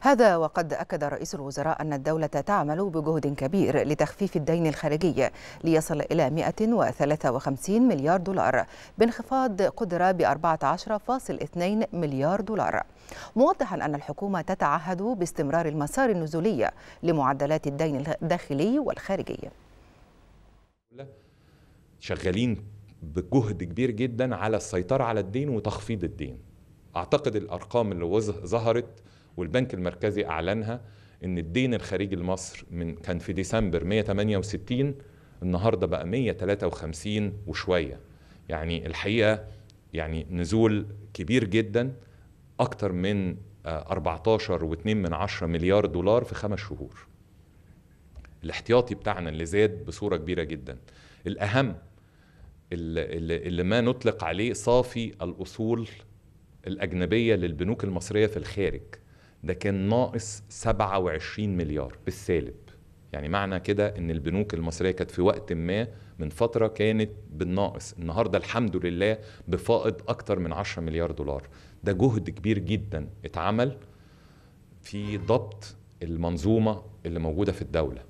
هذا وقد أكد رئيس الوزراء أن الدولة تعمل بجهد كبير لتخفيف الدين الخارجي ليصل إلى 153 مليار دولار بانخفاض قدرة ب 14.2 مليار دولار موضحا أن الحكومة تتعهد باستمرار المسار النزولي لمعدلات الدين الداخلي والخارجي شغالين بجهد كبير جدا على السيطرة على الدين وتخفيض الدين أعتقد الأرقام اللي ظهرت والبنك المركزي اعلنها ان الدين الخارجي لمصر من كان في ديسمبر 168 النهارده بقى 153 وشويه يعني الحقيقه يعني نزول كبير جدا اكتر من 14 آه، و2 من 10 مليار دولار في خمس شهور الاحتياطي بتاعنا اللي زاد بصوره كبيره جدا الاهم اللي, اللي ما نطلق عليه صافي الاصول الاجنبيه للبنوك المصريه في الخارج ده كان ناقص 27 مليار بالسالب يعني معنى كده ان البنوك المصريه كانت في وقت ما من فتره كانت بالناقص النهارده الحمد لله بفائض اكتر من 10 مليار دولار ده جهد كبير جدا اتعمل في ضبط المنظومه اللي موجوده في الدوله